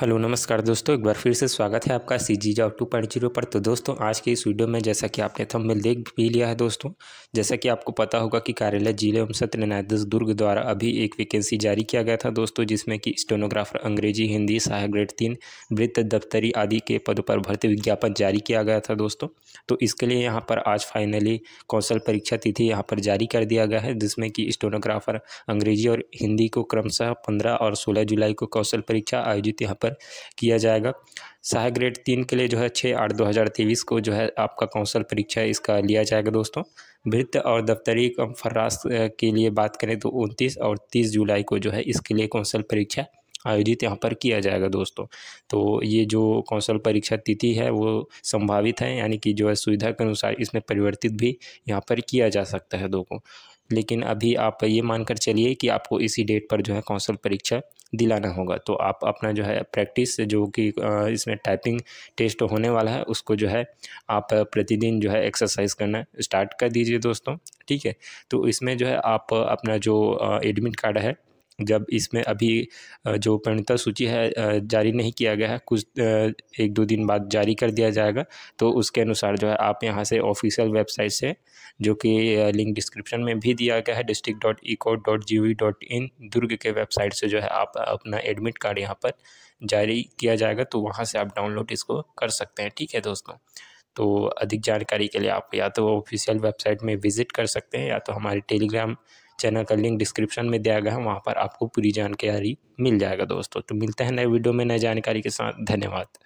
hello नमस्कार दोस्तों एक बार फिर से स्वागत है आपका C G job two point zero पर तो दोस्तों आज के इस वीडियो में जैसा कि आपने थंबनेल देख भी लिया है दोस्तों जैसा कि आपको पता होगा कि कार्यालय जिले एवं सत्र न्यायाधीश दुर्ग द्वारा अभी एक वैकेंसी जारी किया गया था दोस्तों जिसमें कि स्टेनोग्राफर अंग्रेजी हिंदी सहायक ग्रेड तीन वृत्त दफ्तरी आदि के पदों पर भर्ती विज्ञापन जारी किया गया था दोस्तों तो इसके लिए यहाँ पर आज फाइनली कौशल परीक्षा तिथि यहाँ पर जारी कर दिया गया है जिसमें कि स्टेनोग्राफर अंग्रेजी और हिंदी को क्रमशः पंद्रह और सोलह जुलाई को कौशल परीक्षा आयोजित यहाँ पर किया जाएगा सहायक ग्रेड तीन के लिए जो है छः आठ दो हज़ार तेईस को जो है आपका कौंसल परीक्षा इसका लिया जाएगा दोस्तों वृत्त और दफ्तरी फर्रास के लिए बात करें तो उनतीस और तीस जुलाई को जो है इसके लिए कौंसल परीक्षा आयोजित यहाँ पर किया जाएगा दोस्तों तो ये जो कौशल परीक्षा तिथि है वो संभावित है यानी कि जो है सुविधा के अनुसार इसमें परिवर्तित भी यहाँ पर किया जा सकता है दोस्तों लेकिन अभी आप ये मानकर चलिए कि आपको इसी डेट पर जो है कौंसल परीक्षा दिलाना होगा तो आप अपना जो है प्रैक्टिस जो कि इसमें टाइपिंग टेस्ट होने वाला है उसको जो है आप प्रतिदिन जो है एक्सरसाइज करना स्टार्ट कर दीजिए दोस्तों ठीक है तो इसमें जो है आप अपना जो एडमिट कार्ड है जब इसमें अभी जो परिणता सूची है जारी नहीं किया गया है कुछ एक दो दिन बाद जारी कर दिया जाएगा तो उसके अनुसार जो है आप यहाँ से ऑफिशियल वेबसाइट से जो कि लिंक डिस्क्रिप्शन में भी दिया गया है district dot e court dot G V dot in Durg के वेबसाइट से जो है आप अपना एडमिट कार्ड यहाँ पर जारी किया जाएगा तो वहाँ से आप डाउनलोड इसको कर सकते हैं ठीक है दोस्तों तो अधिक जानकारी के लिए आप या तो ऑफिशियल वेबसाइट में विज़िट कर सकते हैं या तो हमारे टेलीग्राम चैनल का लिंक डिस्क्रिप्शन में दिया गया है वहाँ पर आपको पूरी जानकारी मिल जाएगा दोस्तों तो मिलते हैं नए वीडियो में नए जानकारी के साथ धन्यवाद